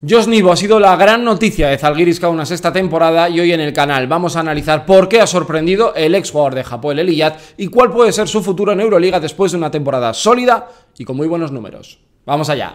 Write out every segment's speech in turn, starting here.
Josh Nivo ha sido la gran noticia de Zalgiris Kaunas esta temporada y hoy en el canal vamos a analizar por qué ha sorprendido el ex jugador de Japón, el y cuál puede ser su futuro en Euroliga después de una temporada sólida y con muy buenos números. ¡Vamos allá!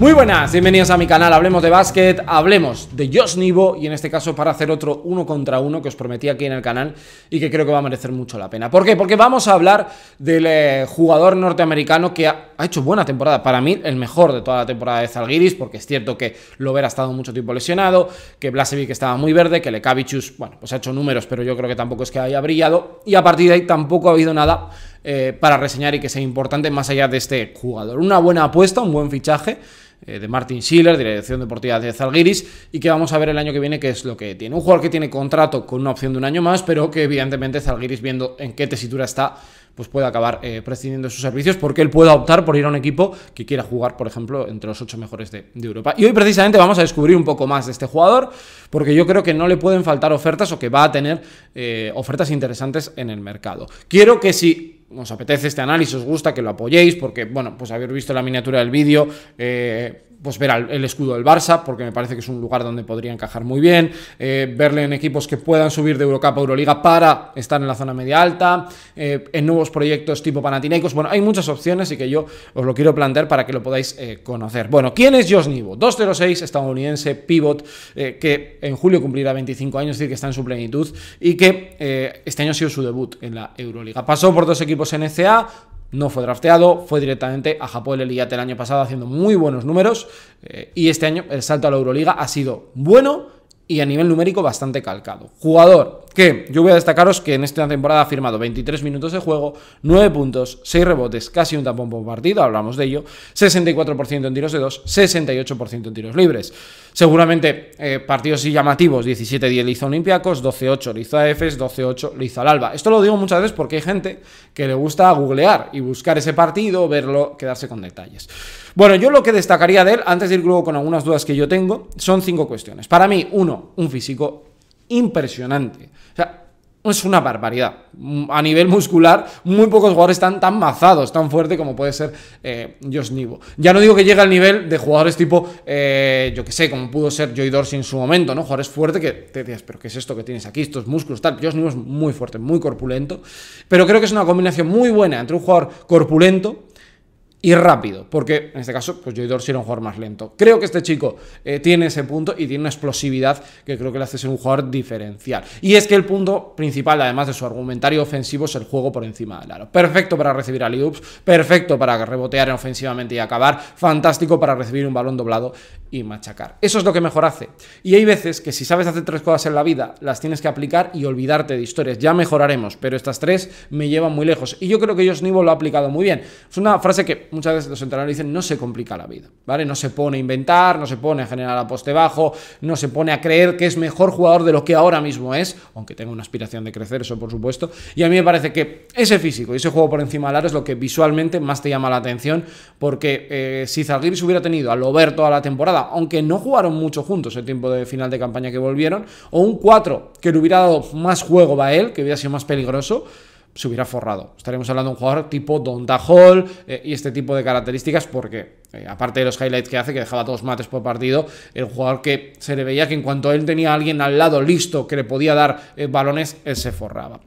Muy buenas, bienvenidos a mi canal Hablemos de Básquet, hablemos de Josh Nivo y en este caso para hacer otro uno contra uno que os prometí aquí en el canal y que creo que va a merecer mucho la pena. ¿Por qué? Porque vamos a hablar del eh, jugador norteamericano que ha, hecho buena temporada, para mí el mejor de toda la temporada de Zalgiris, porque es cierto que Lover ha estado mucho tiempo lesionado, que Blasevic estaba muy verde, que Lekavichus, bueno, pues ha hecho números, pero yo creo que tampoco es que haya brillado y a partir de ahí tampoco ha habido nada eh, para reseñar y que sea importante más allá de este jugador. Una buena apuesta, un buen fichaje eh, de Martin Schiller, dirección deportiva de Zalgiris, y que vamos a ver el año que viene qué es lo que tiene. Un jugador que tiene contrato con una opción de un año más, pero que evidentemente Zalgiris, viendo en qué tesitura está, pues puede acabar eh, prescindiendo de sus servicios porque él puede optar por ir a un equipo que quiera jugar, por ejemplo, entre los ocho mejores de, Europa. Y hoy precisamente vamos a descubrir un poco más de este jugador porque yo creo que no le pueden faltar ofertas o que va a tener eh, ofertas interesantes en el mercado. Quiero que si os apetece este análisis, os gusta, que lo apoyéis, porque, bueno, pues haber visto la miniatura del vídeo, eh, pues ver al, el escudo del Barça, porque me parece que es un lugar donde podría encajar muy bien, eh, verle en equipos que puedan subir de Eurocapa a Euroliga para estar en la zona media alta, eh, en nuevos proyectos tipo Panathinaikos, bueno, hay muchas opciones y que yo os lo quiero plantear para que lo podáis eh, conocer. Bueno, ¿quién es Josh Nivo? 206, estadounidense, pivot, que en julio cumplirá 25 años, es decir, que está en su plenitud y que este año ha sido su debut en la Euroliga. Pasó por dos equipos en NCA, e no fue drafteado, fue directamente a Japón el Eliate el año pasado haciendo muy buenos números eh, y este año el salto a la Euroliga ha sido bueno y a nivel numérico bastante calcado. Jugador que yo voy a destacaros que en esta temporada ha firmado 23 minutos de juego, 9 puntos, 6 rebotes, casi un tapón por partido, hablamos de ello, 64% en tiros de 2, 68% en tiros libres. Seguramente eh, partidos llamativos, 17-10 hizo Olympiacos, 12-8 a EFES, 12-8 hizo al Alba. Esto lo digo muchas veces porque hay gente que le gusta googlear y buscar ese partido, verlo, quedarse con detalles. Bueno, yo lo que destacaría de él, antes de ir luego con algunas dudas que yo tengo, son cinco cuestiones. Para mí, uno, un físico impresionante. O sea, es una barbaridad. Mm, a nivel muscular, muy pocos jugadores están tan mazados, tan fuerte como puede ser eh, Ya no digo que llegue al nivel de jugadores tipo, eh, yo que sé, como pudo ser Joy Dorsey en su momento, ¿no? Jugadores fuertes que te decías, pero ¿qué es esto que tienes aquí? Estos músculos, tal. Josh es muy fuerte, muy corpulento. Pero creo que es una combinación muy buena entre un jugador corpulento y rápido, porque en este caso, pues Yoidor Dorsey era un jugador más lento. Creo que este chico eh, tiene ese punto y tiene una explosividad que creo que le hace ser un jugador diferencial. Y es que el punto principal, además de su argumentario ofensivo, es el juego por encima del aro. Perfecto para recibir a Liups, perfecto para rebotear ofensivamente y acabar, fantástico para recibir un balón doblado y machacar. Eso es lo que mejor hace. Y hay veces que si sabes hacer tres cosas en la vida, las tienes que aplicar y olvidarte de historias. Ya mejoraremos, pero estas tres me llevan muy lejos. Y yo creo que Josh Nivo lo ha aplicado muy bien. Es una frase que muchas veces los entrenadores dicen no se complica la vida, ¿vale? No se pone a inventar, no se pone a generar a poste bajo, no se pone a creer que es mejor jugador de lo que ahora mismo es, aunque tenga una aspiración de crecer, eso por supuesto. Y a mí me parece que ese físico y ese juego por encima del aro es lo que visualmente más te llama la atención, porque eh, si Zalgiris hubiera tenido a toda la temporada, aunque no jugaron mucho juntos el tiempo de final de campaña que volvieron, o un 4 que le hubiera dado más juego a él, que hubiera sido más peligroso, se hubiera forrado. Estaremos hablando de un jugador tipo Don Hall eh, y este tipo de características porque eh, aparte de los highlights que hace, que dejaba dos mates por partido, el jugador que se le veía que en cuanto él tenía a alguien al lado listo que le podía dar eh, balones, él se forraba.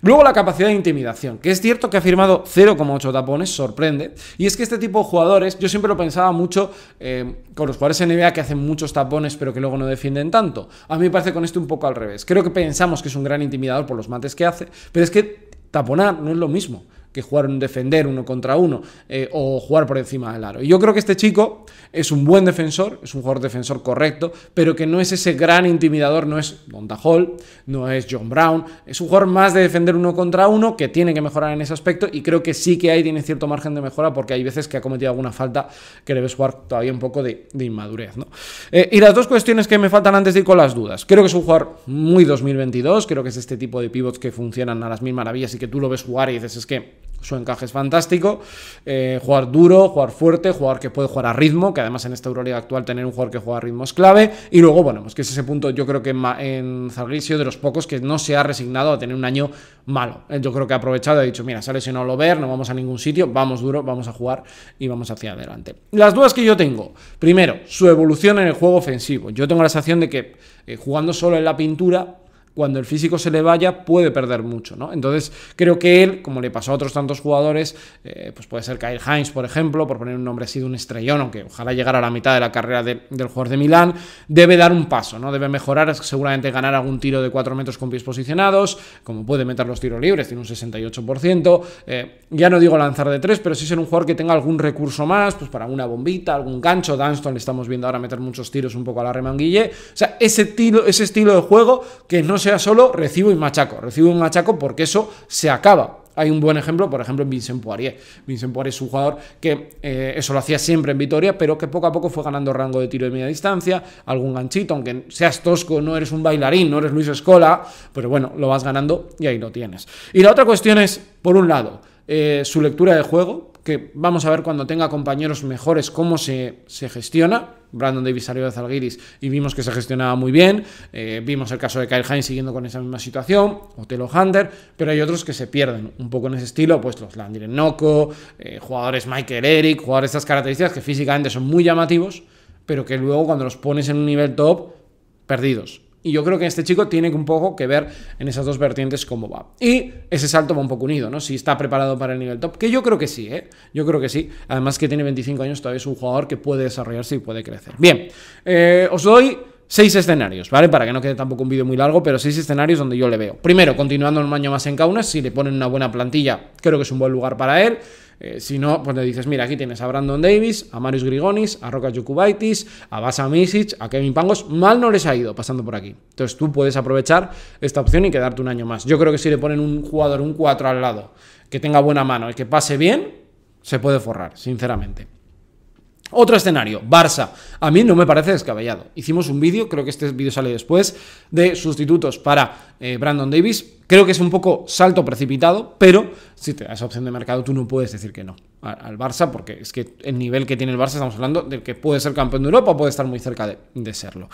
Luego la capacidad de intimidación, que es cierto que ha firmado 0,8 tapones, sorprende, y es que este tipo de jugadores, yo siempre lo pensaba mucho eh, con los jugadores NBA que hacen muchos tapones pero que luego no defienden tanto. A mí me parece con este un poco al revés. Creo que pensamos que es un gran intimidador por los mates que hace, pero es que taponar no es lo mismo que jugar un defender uno contra uno eh, o jugar por encima del aro. Y yo creo que este chico es un buen defensor, es un jugador defensor correcto, pero que no es ese gran intimidador, no es Don Hall, no es John Brown, es un jugador más de defender uno contra uno que tiene que mejorar en ese aspecto y creo que sí que ahí tiene cierto margen de mejora porque hay veces que ha cometido alguna falta que debes jugar todavía un poco de, inmadurez. Eh, y las dos cuestiones que me faltan antes de ir con las dudas. Creo que es un jugador muy 2022, creo que es este tipo de pivots que funcionan a las mil maravillas y que tú lo ves jugar y dices es que su encaje es fantástico. Eh, jugar duro, jugar fuerte, jugar que puede jugar a ritmo, que además en esta Euroliga actual tener un jugador que juega a ritmo es clave. Y luego, bueno, pues que es ese punto, yo creo que en, Zagrisio de los pocos que no se ha resignado a tener un año malo. Yo creo que ha aprovechado ha dicho, mira, sale si no lo ver, no vamos a ningún sitio, vamos duro, vamos a jugar y vamos hacia adelante. Las dudas que yo tengo, primero, su evolución en el juego ofensivo. Yo tengo la sensación de que eh, jugando solo en la pintura cuando el físico se le vaya puede perder mucho, ¿no? Entonces creo que él, como le pasó a otros tantos jugadores, eh, pues puede ser Kyle Heinz, por ejemplo, por poner un nombre así de un estrellón, aunque ojalá llegara a la mitad de la carrera del jugador de Milán, debe dar un paso, ¿no? Debe mejorar, seguramente ganar algún tiro de 4 metros con pies posicionados, como puede meter los tiros libres, tiene un 68%, eh, ya no digo lanzar de 3, pero sí ser un jugador que tenga algún recurso más, pues para una bombita, algún gancho, Dunston le estamos viendo ahora meter muchos tiros un poco a la remanguille, o sea, ese, tiro ese estilo de juego que no sea solo recibo y machaco, recibo un machaco porque eso se acaba. Hay un buen ejemplo, por ejemplo, Vincent Poirier. Vincent Poirier es un jugador que eh, eso lo hacía siempre en Vitoria, pero que poco a poco fue ganando rango de tiro de media distancia, algún ganchito, aunque seas tosco, no eres un bailarín, no eres Luis Escola, pero bueno, lo vas ganando y ahí lo tienes. Y la otra cuestión es, por un lado, eh, su lectura de juego, que vamos a ver cuando tenga compañeros mejores cómo se, gestiona. Brandon Davis salió de Zalgiris y vimos que se gestionaba muy bien. Eh, vimos el caso de Kyle Hines siguiendo con esa misma situación, Otelo Hunter, pero hay otros que se pierden un poco en ese estilo, pues los Landir Noco, eh, jugadores Michael Eric, jugadores de estas características que físicamente son muy llamativos, pero que luego cuando los pones en un nivel top, perdidos. Y yo creo que este chico tiene un poco que ver en esas dos vertientes cómo va. Y ese salto va un poco unido, ¿no? Si está preparado para el nivel top, que yo creo que sí, ¿eh? Yo creo que sí. Además que tiene 25 años, todavía es un jugador que puede desarrollarse y puede crecer. Bien, eh, os doy seis escenarios, ¿vale? Para que no quede tampoco un vídeo muy largo, pero seis escenarios donde yo le veo. Primero, continuando el maño más en Kaunas, si le ponen una buena plantilla, creo que es un buen lugar para él. Eh, si no, pues le dices, mira, aquí tienes a Brandon Davis, a Marius Grigonis, a Roca Yukubaitis, a Basa Misic, a Kevin Pangos, mal no les ha ido pasando por aquí. Entonces tú puedes aprovechar esta opción y quedarte un año más. Yo creo que si le ponen un jugador, un 4 al lado, que tenga buena mano y que pase bien, se puede forrar, sinceramente. Otro escenario, Barça. A mí no me parece descabellado. Hicimos un vídeo, creo que este vídeo sale después, de sustitutos para eh, Brandon Davis. Creo que es un poco salto precipitado, pero si te esa opción de mercado, tú no puedes decir que no al Barça, porque es que el nivel que tiene el Barça, estamos hablando del que puede ser campeón de Europa o puede estar muy cerca de, de serlo.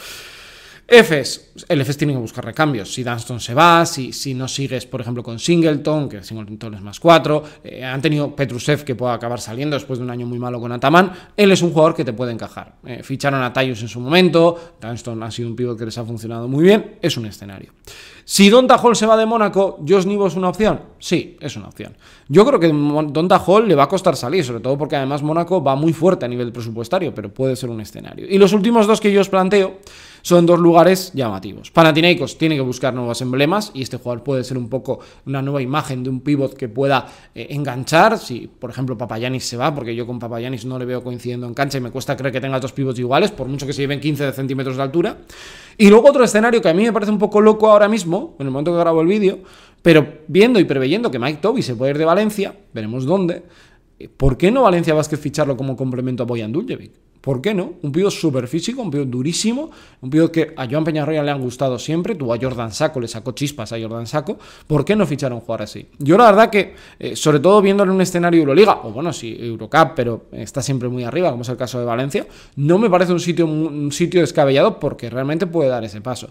Fes, el Fes tiene que buscar recambios. Si Dunston se va, si, si no sigues, por ejemplo, con Singleton, que Singleton es más cuatro, eh, han tenido Petrusev que pueda acabar saliendo después de un año muy malo con Ataman, él es un jugador que te puede encajar. Eh, ficharon a Tayus en su momento, Dunston ha sido un pivot que les ha funcionado muy bien, es un escenario. Si Don Hall se va de Mónaco, ¿Josh es una opción? Sí, es una opción. Yo creo que Don Hall le va a costar salir, sobre todo porque además Mónaco va muy fuerte a nivel presupuestario, pero puede ser un escenario. Y los últimos dos que yo os planteo son dos lugares llamativos. Panathinaikos tiene que buscar nuevos emblemas y este jugador puede ser un poco una nueva imagen de un pivot que pueda eh, enganchar. Si, por ejemplo, Papayanis se va, porque yo con Papayanis no le veo coincidiendo en cancha y me cuesta creer que tenga dos pivots iguales, por mucho que se lleven 15 centímetros de altura. Y luego otro escenario que a mí me parece un poco loco ahora mismo, en el momento que grabo el vídeo, pero viendo y preveyendo que Mike Toby se puede ir de Valencia, veremos dónde. Eh, ¿Por qué no Valencia Vázquez ficharlo como complemento a Boyan Duljevic? ¿Por qué no? Un pido súper físico, un pivo durísimo, un pido que a Joan Peñarroya le han gustado siempre, tuvo a Jordan Saco, le sacó chispas a Jordan Saco, ¿por qué no ficharon jugador así? Yo la verdad que, eh, sobre todo viéndolo en un escenario Euroliga, o bueno, si Eurocup, pero está siempre muy arriba, como es el caso de Valencia, no me parece un sitio, un sitio descabellado porque realmente puede dar ese paso.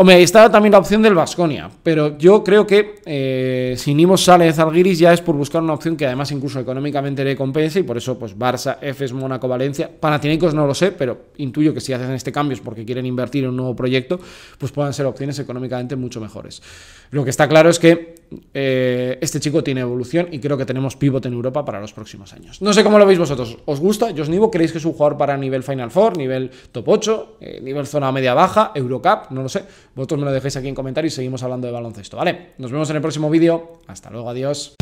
Hombre, estaba también la opción del Vasconia, pero yo creo que eh, si Nimos sale de Zarguiris ya es por buscar una opción que además incluso económicamente le compense y por eso pues Barça, Efes, Mónaco, Valencia, Panathinaikos no lo sé, pero intuyo que si hacen este cambio es porque quieren invertir en un nuevo proyecto, pues puedan ser opciones económicamente mucho mejores. Lo que está claro es que eh, este chico tiene evolución y creo que tenemos pivote en Europa para los próximos años. No sé cómo lo veis vosotros. ¿Os gusta? Yo os Nivo? ¿Creéis que es un jugador para nivel Final Four, nivel top 8, eh, nivel zona media-baja, Eurocup? No lo sé. Vosotros me lo dejéis aquí en comentarios y seguimos hablando de baloncesto, ¿vale? Nos vemos en el próximo vídeo. Hasta luego, adiós.